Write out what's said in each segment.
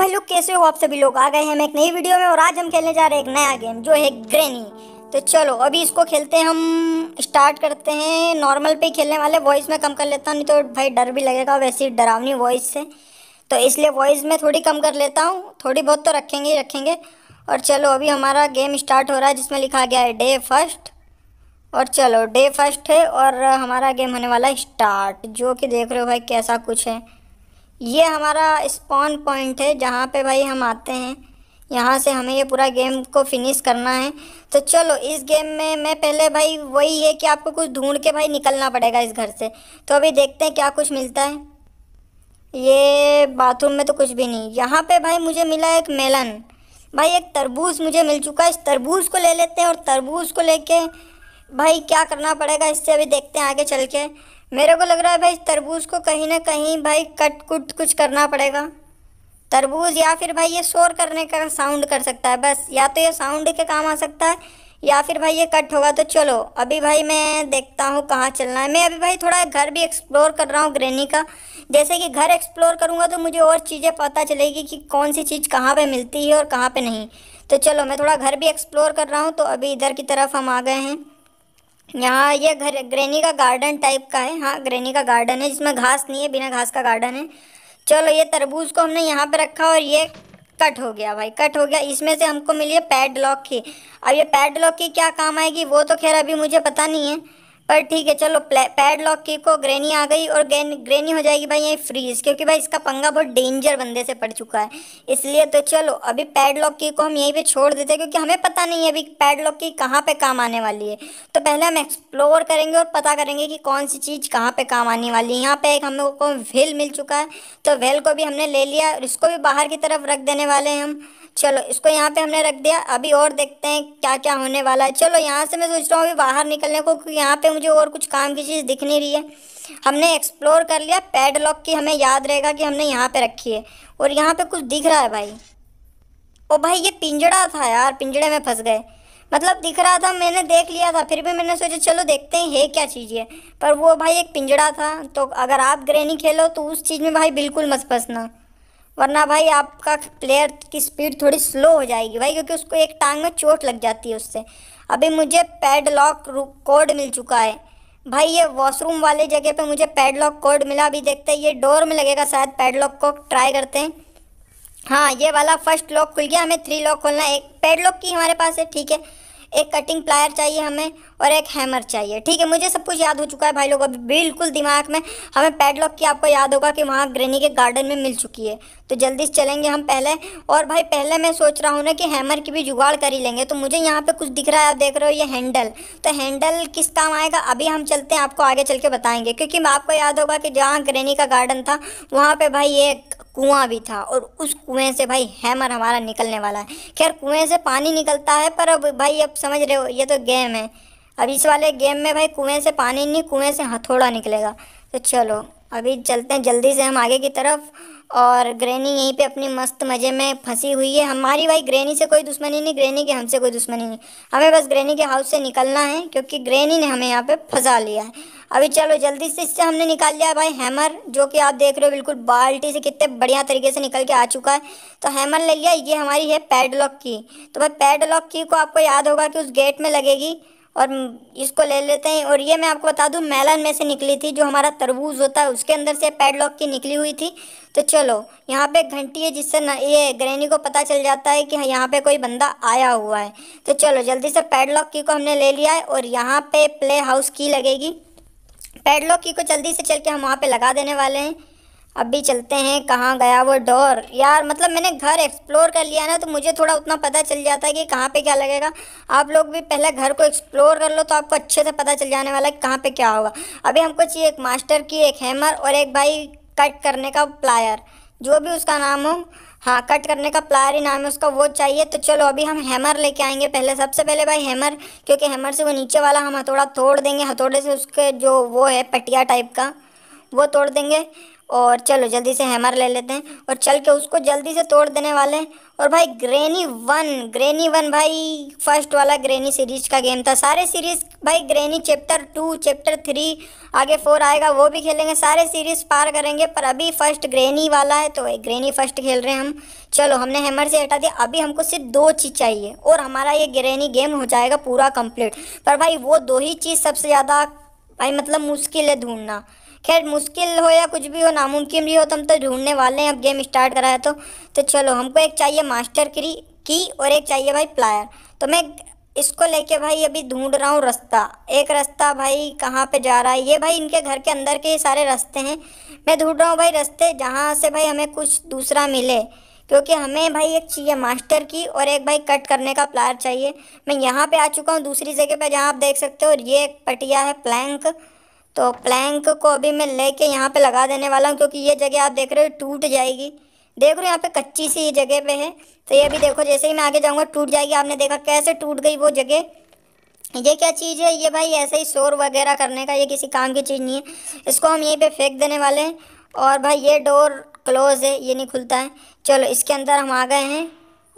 भाई लोग कैसे हो आप सभी लोग आ गए हैं हम एक नई वीडियो में और आज हम खेलने जा रहे हैं एक नया गेम जो है ग्रेनी तो चलो अभी इसको खेलते हैं हम स्टार्ट करते हैं नॉर्मल पे खेलने वाले वॉइस में कम कर लेता हूँ नहीं तो भाई डर भी लगेगा वैसे डरावनी वॉइस से तो इसलिए वॉइस में थोड़ी कम कर लेता हूँ थोड़ी बहुत तो रखेंगे ही रखेंगे और चलो अभी हमारा गेम स्टार्ट हो रहा है जिसमें लिखा गया है डे फर्स्ट और चलो डे फर्स्ट है और हमारा गेम होने वाला है स्टार्ट जो कि देख रहे हो भाई कैसा कुछ है ये हमारा स्पॉन पॉइंट है जहाँ पे भाई हम आते हैं यहाँ से हमें ये पूरा गेम को फिनिश करना है तो चलो इस गेम में मैं पहले भाई वही है कि आपको कुछ ढूंढ के भाई निकलना पड़ेगा इस घर से तो अभी देखते हैं क्या कुछ मिलता है ये बाथरूम में तो कुछ भी नहीं यहाँ पे भाई मुझे मिला एक मेलन भाई एक तरबूज मुझे मिल चुका है इस तरबूज को ले लेते हैं और तरबूज को लेके भाई क्या करना पड़ेगा इससे अभी देखते हैं आगे चल के मेरे को लग रहा है भाई तरबूज को कहीं ना कहीं भाई कट कुट कुछ करना पड़ेगा तरबूज या फिर भाई ये शोर करने का साउंड कर सकता है बस या तो ये साउंड के काम आ सकता है या फिर भाई ये कट होगा तो चलो अभी भाई मैं देखता हूँ कहाँ चलना है मैं अभी भाई थोड़ा घर भी एक्सप्लोर कर रहा हूँ ग्रेनी का जैसे कि घर एक्सप्लोर करूँगा तो मुझे और चीज़ें पता चलेगी कि कौन सी चीज़ कहाँ पे मिलती है और कहाँ पे नहीं तो चलो मैं थोड़ा घर भी एक्सप्लोर कर रहा हूँ तो अभी इधर की तरफ हम आ गए हैं यहाँ ये घर ग्रेनी का गार्डन टाइप का है हाँ ग्रेनी का गार्डन है जिसमें घास नहीं है बिना घास का गार्डन है चलो ये तरबूज को हमने यहाँ पे रखा और ये कट हो गया भाई कट हो गया इसमें से हमको मिली है लॉक की अब ये पैड लॉक की क्या काम आएगी वो तो खैर अभी मुझे पता नहीं है पर ठीक है चलो पैड लॉक की को ग्रेनी आ गई और ग्रेनी हो जाएगी भाई ये फ्रीज क्योंकि भाई इसका पंगा बहुत डेंजर बंदे से पड़ चुका है इसलिए तो चलो अभी पैड लॉक की को हम यहीं पे छोड़ देते हैं क्योंकि हमें पता नहीं है अभी पैड लॉक की कहाँ पे काम आने वाली है तो पहले हम एक्सप्लोर करेंगे और पता करेंगे कि कौन सी चीज़ कहाँ पे काम आने वाली है यहाँ पे एक लोगों को व्हील मिल चुका है तो व्हील को भी हमने ले लिया और इसको भी बाहर की तरफ रख देने वाले हैं हम चलो इसको यहाँ पे हमने रख दिया अभी और देखते हैं क्या क्या होने वाला है चलो यहाँ से मैं सोच रहा हूँ अभी बाहर निकलने को क्योंकि यहाँ पे मुझे और कुछ काम की चीज़ दिख नहीं रही है हमने एक्सप्लोर कर लिया लॉक की हमें याद रहेगा कि हमने यहाँ पे रखी है और यहाँ पे कुछ दिख रहा है भाई ओ भाई ये पिंजड़ा था यार पिंजड़े में फंस गए मतलब दिख रहा था मैंने देख लिया था फिर भी मैंने सोचा चलो देखते हैं है क्या चीज़ है पर वो भाई एक पिंजड़ा था तो अगर आप ग्रेनी खेलो तो उस चीज़ में भाई बिल्कुल मत फंसना वरना भाई आपका प्लेयर की स्पीड थोड़ी स्लो हो जाएगी भाई क्योंकि उसको एक टांग में चोट लग जाती है उससे अभी मुझे पैडलॉक कोड मिल चुका है भाई ये वॉशरूम वाले जगह पे मुझे पैडलॉक कोड मिला अभी देखते हैं ये डोर में लगेगा शायद पैडलॉक को ट्राई करते हैं हाँ ये वाला फर्स्ट लॉक खुल गया हमें थ्री लॉक खोलना है एक पैडलॉक की हमारे पास है ठीक है एक कटिंग प्लायर चाहिए हमें और एक हैमर चाहिए ठीक है मुझे सब कुछ याद हो चुका है भाई लोग अभी बिल्कुल दिमाग में हमें पैडलॉक की आपको याद होगा कि वहाँ ग्रेनी के गार्डन में मिल चुकी है तो जल्दी से चलेंगे हम पहले और भाई पहले मैं सोच रहा हूँ ना कि हैमर की भी जुगाड़ कर ही लेंगे तो मुझे यहाँ पे कुछ दिख रहा है आप देख रहे हो ये हैंडल तो हैंडल किस काम आएगा अभी हम चलते हैं आपको आगे चल के बताएंगे क्योंकि आपको याद होगा कि जहाँ ग्रेनी का गार्डन था वहाँ पर भाई ये कुआं भी था और उस कुएं से भाई हैमर हमारा निकलने वाला है खैर कुएं से पानी निकलता है पर अब भाई अब समझ रहे हो ये तो गेम है अब इस वाले गेम में भाई कुएं से पानी नहीं कुएं से हथौड़ा निकलेगा तो चलो अभी चलते हैं जल्दी से हम आगे की तरफ और ग्रेनी यहीं पे अपनी मस्त मज़े में फंसी हुई है हमारी भाई ग्रेनी से कोई दुश्मनी नहीं ग्रेनी के हमसे कोई दुश्मनी नहीं हमें बस ग्रेनी के हाउस से निकलना है क्योंकि ग्रेनी ने हमें यहाँ पे फंसा लिया है अभी चलो जल्दी से इससे हमने निकाल लिया भाई हैमर जो कि आप देख रहे हो बिल्कुल बाल्टी से कितने बढ़िया तरीके से निकल के आ चुका है तो हैमर ले लिया ये हमारी है पैडलॉक की तो भाई पैडलॉक की को आपको याद होगा कि उस गेट में लगेगी और इसको ले लेते हैं और ये मैं आपको बता दूँ मेलन में से निकली थी जो हमारा तरबूज होता है उसके अंदर से पैडलॉक की निकली हुई थी तो चलो यहाँ पे घंटी है जिससे ये ग्रैनी को पता चल जाता है कि हाँ, यहाँ पे कोई बंदा आया हुआ है तो चलो जल्दी से पैडलॉक की को हमने ले लिया है और यहाँ पर प्ले हाउस की लगेगी पैडलॉक की को जल्दी से चल के हम वहाँ पर लगा देने वाले हैं अभी चलते हैं कहाँ गया वो डोर यार मतलब मैंने घर एक्सप्लोर कर लिया ना तो मुझे थोड़ा उतना पता चल जाता है कि कहाँ पे क्या लगेगा आप लोग भी पहले घर को एक्सप्लोर कर लो तो आपको अच्छे से पता चल जाने वाला है कहाँ पे क्या होगा अभी हमको चाहिए एक मास्टर की एक हैमर और एक भाई कट करने का प्लायर जो भी उसका नाम हो हाँ कट करने का प्लायर ही नाम है उसका वो चाहिए तो चलो अभी हम हैमर लेके आएंगे पहले सबसे पहले भाई हैमर क्योंकि हैमर से वो नीचे वाला हम हथौड़ा तोड़ देंगे हथौड़े से उसके जो वो है पटिया टाइप का वो तोड़ देंगे और चलो जल्दी से हैमर ले लेते हैं और चल के उसको जल्दी से तोड़ देने वाले हैं और भाई ग्रेनी वन ग्रेनी वन भाई फर्स्ट वाला ग्रेनी सीरीज का गेम था सारे सीरीज भाई Granny chapter two chapter three आगे फोर आएगा वो भी खेलेंगे सारे सीरीज पार करेंगे पर अभी फर्स्ट ग्रेनी वाला है तो ग्रेनी फर्स्ट खेल रहे हैं हम चलो हमने हैमर से हटा दिया अभी हमको सिर्फ दो चीज़ चाहिए और हमारा ये ग्रेनी गेम हो जाएगा पूरा कंप्लीट पर भाई वो दो ही चीज़ सबसे ज़्यादा भाई मतलब मुश्किल है ढूंढना खैर मुश्किल हो या कुछ भी हो नामुमकिन भी हो तो हम तो ढूंढने वाले हैं अब गेम स्टार्ट कराया तो तो चलो हमको एक चाहिए मास्टर की की और एक चाहिए भाई प्लायर तो मैं इसको लेके भाई अभी ढूंढ रहा हूँ रास्ता एक रास्ता भाई कहाँ पे जा रहा है ये भाई इनके घर के अंदर के ये सारे रास्ते हैं मैं ढूंढ रहा हूँ भाई रास्ते जहाँ से भाई हमें कुछ दूसरा मिले क्योंकि हमें भाई एक चाहिए मास्टर की और एक भाई कट करने का प्लायर चाहिए मैं यहाँ पे आ चुका हूँ दूसरी जगह पे जहाँ आप देख सकते हो और ये एक पटिया है प्लैंक तो प्लैंक को अभी मैं लेके यहाँ पे लगा देने वाला हूँ क्योंकि ये जगह आप देख रहे हो टूट जाएगी देख रहे हो यहाँ पे कच्ची सी जगह पे है तो ये भी देखो जैसे ही मैं आगे जाऊँगा टूट जाएगी आपने देखा कैसे टूट गई वो जगह ये क्या चीज़ है ये भाई ऐसे ही शोर वगैरह करने का ये किसी काम की चीज़ नहीं है इसको हम यहीं पर फेंक देने वाले हैं और भाई ये डोर क्लोज़ है ये नहीं खुलता है चलो इसके अंदर हम आ गए हैं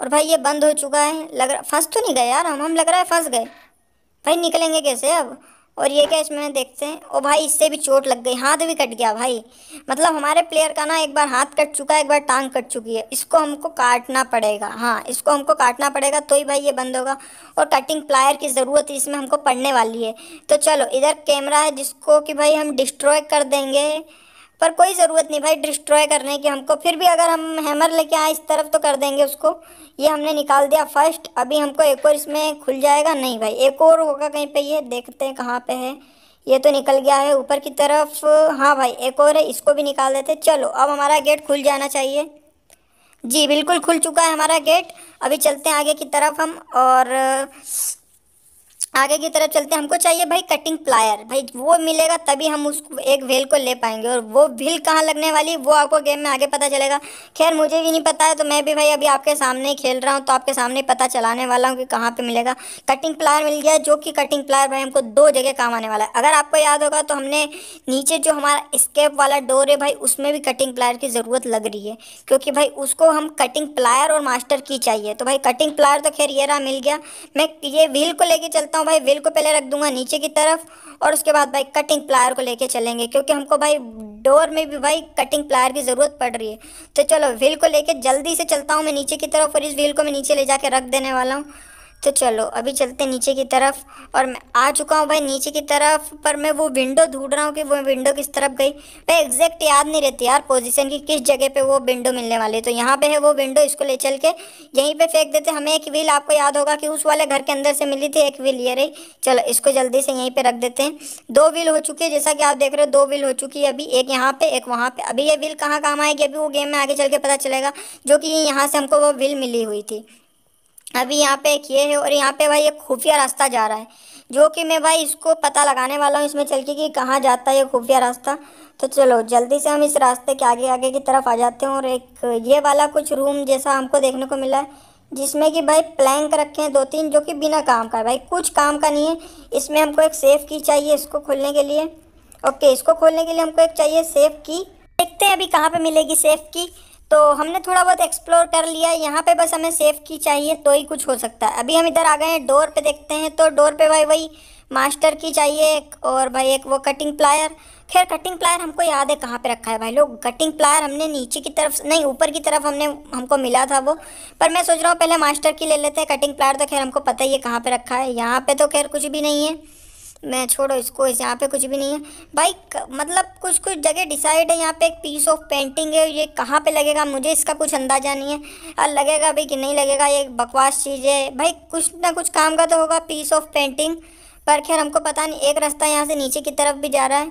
और भाई ये बंद हो चुका है लग रहा फंस तो नहीं गए यार हम हम लग रहा है फंस गए भाई निकलेंगे कैसे अब और ये क्या इसमें देखते हैं ओ भाई इससे भी चोट लग गई हाथ भी कट गया भाई मतलब हमारे प्लेयर का ना एक बार हाथ कट चुका है एक बार टांग कट चुकी है इसको हमको काटना पड़ेगा हाँ इसको हमको काटना पड़ेगा तो ही भाई ये बंद होगा और कटिंग प्लायर की ज़रूरत इसमें हमको पड़ने वाली है तो चलो इधर कैमरा है जिसको कि भाई हम डिस्ट्रॉय कर देंगे पर कोई ज़रूरत नहीं भाई डिस्ट्रॉय करने की हमको फिर भी अगर हम हैमर लेके आए इस तरफ तो कर देंगे उसको ये हमने निकाल दिया फर्स्ट अभी हमको एक और इसमें खुल जाएगा नहीं भाई एक और होगा कहीं पे ये देखते हैं कहाँ पे है ये तो निकल गया है ऊपर की तरफ हाँ भाई एक और है इसको भी निकाल देते चलो अब हमारा गेट खुल जाना चाहिए जी बिल्कुल खुल चुका है हमारा गेट अभी चलते हैं आगे की तरफ हम और आगे की तरफ चलते हैं हमको चाहिए भाई कटिंग प्लायर भाई वो मिलेगा तभी हम उसको एक व्हील को ले पाएंगे और वो व्हील कहाँ लगने वाली वो आपको गेम में आगे पता चलेगा खैर मुझे भी नहीं पता है तो मैं भी भाई अभी आपके सामने ही खेल रहा हूँ तो आपके सामने पता चलाने वाला हूँ कि कहाँ पर मिलेगा कटिंग प्लायर मिल गया जो कि कटिंग प्लायर भाई हमको दो जगह काम आने वाला है अगर आपको याद होगा तो हमने नीचे जो हमारा स्केप वाला डोर है भाई उसमें भी कटिंग प्लायर की ज़रूरत लग रही है क्योंकि भाई उसको हम कटिंग प्लायर और मास्टर की चाहिए तो भाई कटिंग प्लायर तो खैर ये रहा मिल गया मैं ये व्हील को लेके चलता हूँ हूँ भाई व्हील को पहले रख दूंगा नीचे की तरफ और उसके बाद भाई कटिंग प्लायर को लेके चलेंगे क्योंकि हमको भाई डोर में भी भाई कटिंग प्लायर की ज़रूरत पड़ रही है तो चलो व्हील को लेके जल्दी से चलता हूँ मैं नीचे की तरफ और इस व्हील को मैं नीचे ले जाके रख देने वाला हूँ तो चलो अभी चलते नीचे की तरफ और मैं आ चुका हूँ भाई नीचे की तरफ पर मैं वो विंडो ढूंढ रहा हूँ कि वो विंडो किस तरफ गई भाई एग्जैक्ट याद नहीं रहती यार पोजीशन की किस जगह पे वो विंडो मिलने वाली है तो यहाँ पे है वो विंडो इसको ले चल के यहीं पे फेंक देते हमें एक व्हील आपको याद होगा कि उस वाले घर के अंदर से मिली थी एक व्हील ये रही चलो इसको जल्दी से यहीं पर रख देते हैं दो व्हील हो चुकी है जैसा कि आप देख रहे हो दो व्हील हो चुकी है अभी एक यहाँ पे एक वहाँ पर अभी ये व्हील कहाँ काम आएगी अभी वो गेम में आगे चल के पता चलेगा जो कि यहाँ से हमको वो व्हील मिली हुई थी अभी यहाँ पे एक ये है और यहाँ पे भाई एक खुफिया रास्ता जा रहा है जो कि मैं भाई इसको पता लगाने वाला हूँ इसमें चल के कि कहाँ जाता है ये खुफिया रास्ता तो चलो जल्दी से हम इस रास्ते के आगे आगे की तरफ आ जाते हैं और एक ये वाला कुछ रूम जैसा हमको देखने को मिला है जिसमें कि भाई प्लैंक रखे हैं दो तीन जो कि बिना काम का है भाई कुछ काम का नहीं है इसमें हमको एक सेफ़ की चाहिए इसको खोलने के लिए ओके इसको खोलने के लिए हमको एक चाहिए सेफ़ की देखते हैं अभी कहाँ पर मिलेगी सेफ़ की तो हमने थोड़ा बहुत एक्सप्लोर कर लिया यहाँ पे बस हमें सेफ की चाहिए तो ही कुछ हो सकता है अभी हम इधर आ गए हैं डोर पे देखते हैं तो डोर पे भाई वही मास्टर की चाहिए एक और भाई एक वो कटिंग प्लायर खैर कटिंग प्लायर हमको याद है कहाँ पे रखा है भाई लोग कटिंग प्लायर हमने नीचे की तरफ नहीं ऊपर की तरफ हमने हमको मिला था वो पर मैं सोच रहा हूँ पहले मास्टर की ले लेते हैं कटिंग प्लायर तो खैर हमको पता ही है कहाँ पर रखा है यहाँ पर तो खैर कुछ भी नहीं है मैं छोड़ो इसको इस यहाँ पे कुछ भी नहीं है भाई मतलब कुछ कुछ जगह डिसाइड है यहाँ पे एक पीस ऑफ पेंटिंग है ये कहाँ पे लगेगा मुझे इसका कुछ अंदाज़ा नहीं है और लगेगा भाई कि नहीं लगेगा ये बकवास चीज़ है भाई कुछ ना कुछ काम का तो होगा पीस ऑफ पेंटिंग पर खैर हमको पता नहीं एक रास्ता यहाँ से नीचे की तरफ भी जा रहा है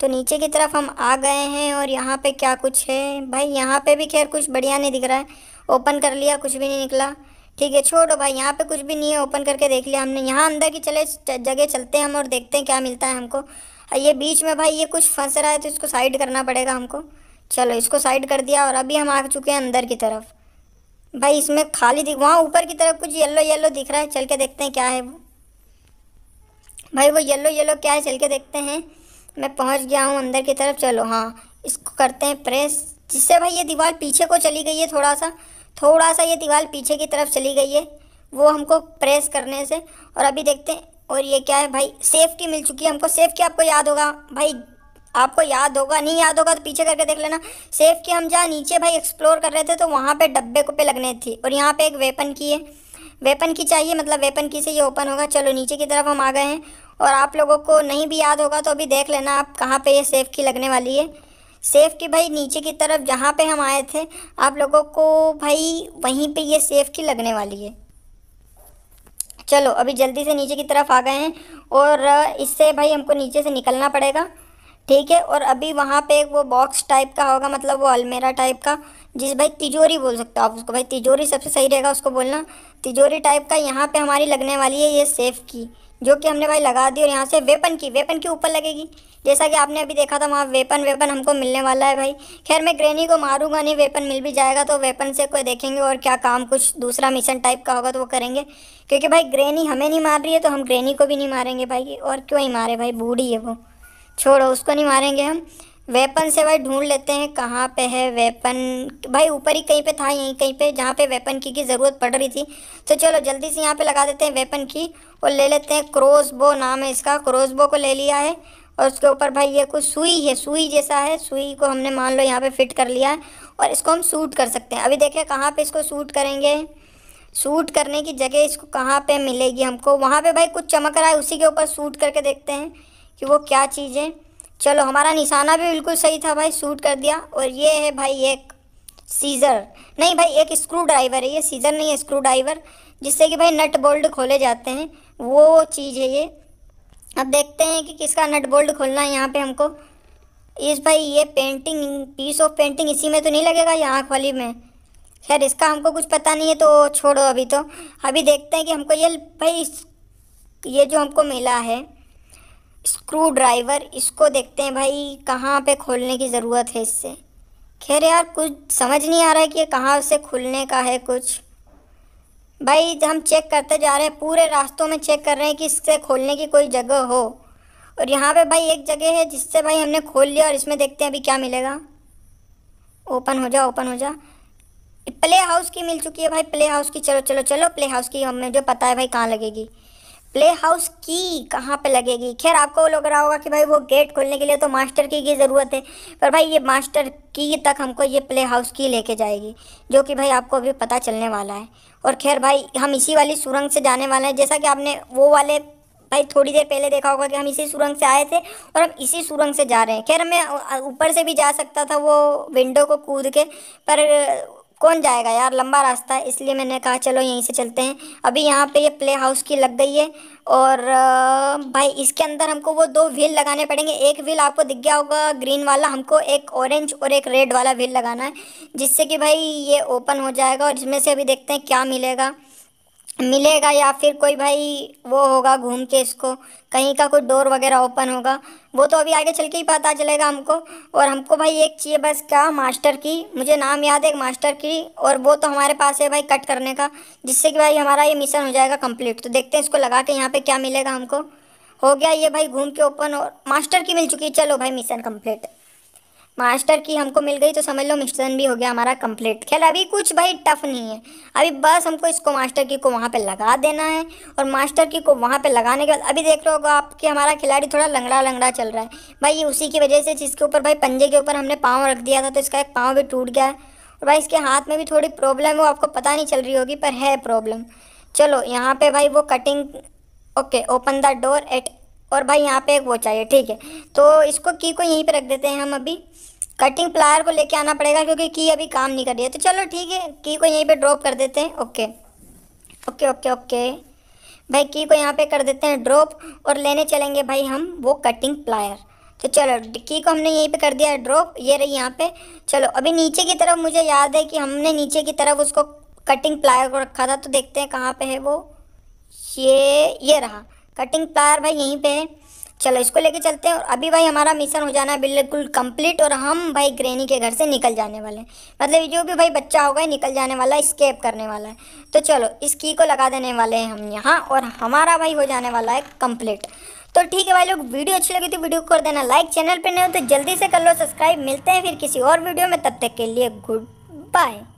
तो नीचे की तरफ हम आ गए हैं और यहाँ पर क्या कुछ है भाई यहाँ पर भी खैर कुछ बढ़िया नहीं दिख रहा है ओपन कर लिया कुछ भी नहीं निकला ठीक है छोड़ो भाई यहाँ पे कुछ भी नहीं है ओपन करके देख लिया हमने यहाँ अंदर की चले जगह चलते हैं हम और देखते हैं क्या मिलता है हमको हाँ, ये बीच में भाई ये कुछ फंस रहा है तो इसको साइड करना पड़ेगा हमको चलो इसको साइड कर दिया और अभी हम आ चुके हैं अंदर की तरफ भाई इसमें खाली दिख वहाँ ऊपर की तरफ कुछ येल्लो येल्लो दिख रहा है चल के देखते हैं क्या है वो भाई वो येल्लो येल्लो क्या है चल के देखते हैं मैं पहुँच गया हूँ अंदर की तरफ चलो हाँ इसको करते हैं प्रेस जिससे भाई ये दीवार पीछे को चली गई है थोड़ा सा थोड़ा सा ये दीवार पीछे की तरफ चली गई है वो हमको प्रेस करने से और अभी देखते हैं और ये क्या है भाई सेफ़ की मिल चुकी है हमको सेफ़ की आपको याद होगा भाई आपको याद होगा नहीं याद होगा तो पीछे करके देख लेना सेफ़ की हम जहाँ नीचे भाई एक्सप्लोर कर रहे थे तो वहाँ पे डब्बे को पे लगने थी और यहाँ पे एक वेपन की है वेपन की चाहिए मतलब वेपन की से ये ओपन होगा चलो नीचे की तरफ हम आ गए हैं और आप लोगों को नहीं भी याद होगा तो अभी देख लेना आप कहाँ पर ये सेफ़ की लगने वाली है सेफ़ के भाई नीचे की तरफ जहाँ पे हम आए थे आप लोगों को भाई वहीं पे ये सेफ़ की लगने वाली है चलो अभी जल्दी से नीचे की तरफ आ गए हैं और इससे भाई हमको नीचे से निकलना पड़ेगा ठीक है और अभी वहाँ पे वो बॉक्स टाइप का होगा मतलब वो अलमेरा टाइप का जिस भाई तिजोरी बोल सकते हो आप उसको भाई तिजोरी सबसे सही रहेगा उसको बोलना तिजोरी टाइप का यहाँ पे हमारी लगने वाली है ये सेफ़ की जो कि हमने भाई लगा दी और यहाँ से वेपन की वेपन के ऊपर लगेगी जैसा कि आपने अभी देखा था वहाँ वेपन वेपन हमको मिलने वाला है भाई खैर मैं ग्रेनी को मारूंगा नहीं वेपन मिल भी जाएगा तो वेपन से कोई देखेंगे और क्या काम कुछ दूसरा मिशन टाइप का होगा तो वो करेंगे क्योंकि भाई ग्रेनी हमें नहीं मार रही है तो हम ग्रेनी को भी नहीं मारेंगे भाई और क्यों ही मारे भाई बूढ़ी है वो छोड़ो उसको नहीं मारेंगे हम वेपन से भाई ढूंढ लेते हैं कहाँ पे है वेपन भाई ऊपर ही कहीं पे था यहीं कहीं पे जहाँ पे वेपन की की ज़रूरत पड़ रही थी तो चलो जल्दी से यहाँ पे लगा देते हैं वेपन की और ले लेते हैं क्रोसबो नाम है इसका क्रोसबो को ले लिया है और उसके ऊपर भाई ये कुछ सुई है सुई जैसा है सुई को हमने मान लो यहाँ पे फिट कर लिया है और इसको हम सूट कर सकते हैं अभी देखिए कहाँ पे इसको सूट करेंगे सूट करने की जगह इसको कहाँ पे मिलेगी हमको वहाँ पे भाई कुछ चमक रहा है उसी के ऊपर सूट करके देखते हैं कि वो क्या चीज़ है चलो हमारा निशाना भी बिल्कुल सही था भाई सूट कर दिया और ये है भाई एक सीज़र नहीं भाई एक स्क्रू ड्राइवर है ये सीज़र नहीं है स्क्रू ड्राइवर जिससे कि भाई नट बोल्ट खोले जाते हैं वो चीज़ है ये अब देखते हैं कि किसका नट बोल्ट खोलना है यहाँ पे हमको इस भाई ये पेंटिंग पीस ऑफ पेंटिंग इसी में तो नहीं लगेगा यहाँ खोली में खैर इसका हमको कुछ पता नहीं है तो छोड़ो अभी तो अभी देखते हैं कि हमको ये भाई ये जो हमको मिला है स्क्रू ड्राइवर इसको देखते हैं भाई कहाँ पे खोलने की ज़रूरत है इससे खैर यार कुछ समझ नहीं आ रहा है कि ये कहाँ से खुलने का है कुछ भाई हम चेक करते जा रहे हैं पूरे रास्तों में चेक कर रहे हैं कि इससे खोलने की कोई जगह हो और यहाँ पे भाई एक जगह है जिससे भाई हमने खोल लिया और इसमें देखते हैं अभी क्या मिलेगा ओपन हो जा ओपन हो जा प्ले हाउस की मिल चुकी है भाई प्ले हाउस की चलो चलो चलो प्ले हाउस की हमें जो पता है भाई कहाँ लगेगी प्ले हाउस की कहाँ पे लगेगी खैर आपको लग रहा होगा कि भाई वो गेट खोलने के लिए तो मास्टर की की ज़रूरत है पर भाई ये मास्टर की तक हमको ये प्ले हाउस की लेके जाएगी जो कि भाई आपको अभी पता चलने वाला है और खैर भाई हम इसी वाली सुरंग से जाने वाले हैं जैसा कि आपने वो वाले भाई थोड़ी देर पहले देखा होगा कि हम इसी सुरंग से आए थे और हम इसी सुरंग से जा रहे हैं खैर मैं ऊपर से भी जा सकता था वो विंडो को कूद के पर कौन जाएगा यार लंबा रास्ता है इसलिए मैंने कहा चलो यहीं से चलते हैं अभी यहाँ पे ये प्ले हाउस की लग गई है और भाई इसके अंदर हमको वो दो व्हील लगाने पड़ेंगे एक व्हील आपको दिख गया होगा ग्रीन वाला हमको एक ऑरेंज और एक रेड वाला व्हील लगाना है जिससे कि भाई ये ओपन हो जाएगा और इसमें से अभी देखते हैं क्या मिलेगा मिलेगा या फिर कोई भाई वो होगा घूम के इसको कहीं का कोई डोर वगैरह ओपन होगा वो तो अभी आगे चल के ही पता चलेगा हमको और हमको भाई एक चाहिए बस क्या मास्टर की मुझे नाम याद है एक मास्टर की और वो तो हमारे पास है भाई कट करने का जिससे कि भाई हमारा ये मिशन हो जाएगा कंप्लीट तो देखते हैं इसको लगा के यहाँ पर क्या मिलेगा हमको हो गया ये भाई घूम के ओपन और मास्टर की मिल चुकी है चलो भाई मिशन कम्प्लीट मास्टर की हमको मिल गई तो समझ लो मिशन भी हो गया हमारा कंप्लीट खैर अभी कुछ भाई टफ नहीं है अभी बस हमको इसको मास्टर की को वहाँ पे लगा देना है और मास्टर की को वहाँ पे लगाने के बाद अभी देख लो आप कि हमारा खिलाड़ी थोड़ा लंगड़ा लंगड़ा चल रहा है भाई ये उसी की वजह से जिसके ऊपर भाई पंजे के ऊपर हमने पाँव रख दिया था तो इसका एक पाँव भी टूट गया है और भाई इसके हाथ में भी थोड़ी प्रॉब्लम है वो आपको पता नहीं चल रही होगी पर है प्रॉब्लम चलो यहाँ पर भाई वो cutting okay open the door at और भाई यहाँ पर एक वो चाहिए ठीक है तो इसको की को यहीं पर रख देते हैं हम अभी कटिंग प्लायर को लेके आना पड़ेगा क्योंकि की अभी काम नहीं कर रही है तो चलो ठीक है की को यहीं पे ड्रॉप कर देते हैं ओके ओके ओके ओके भाई की को यहाँ पे कर देते हैं ड्रॉप और लेने चलेंगे भाई हम वो कटिंग प्लायर तो चलो की को हमने यहीं पे कर दिया ड्रॉप ये रही यहाँ पे चलो अभी नीचे की तरफ मुझे याद है कि हमने नीचे की तरफ उसको कटिंग प्लायर को रखा था तो देखते हैं कहाँ पर है वो ये ये रहा कटिंग प्लायर भाई यहीं पर है चलो इसको लेके चलते हैं और अभी भाई हमारा मिशन हो जाना है बिल्कुल कंप्लीट और हम भाई ग्रेनी के घर से निकल जाने वाले हैं मतलब जो भी भाई बच्चा होगा निकल जाने वाला है स्केप करने वाला है तो चलो इस की को लगा देने वाले हैं हम यहाँ और हमारा भाई हो जाने वाला है कंप्लीट तो ठीक है भाई लोग वीडियो अच्छी लगी तो वीडियो को कर देना लाइक चैनल पर नहीं हो तो जल्दी से कर लो सब्सक्राइब मिलते हैं फिर किसी और वीडियो में तब तक के लिए गुड बाय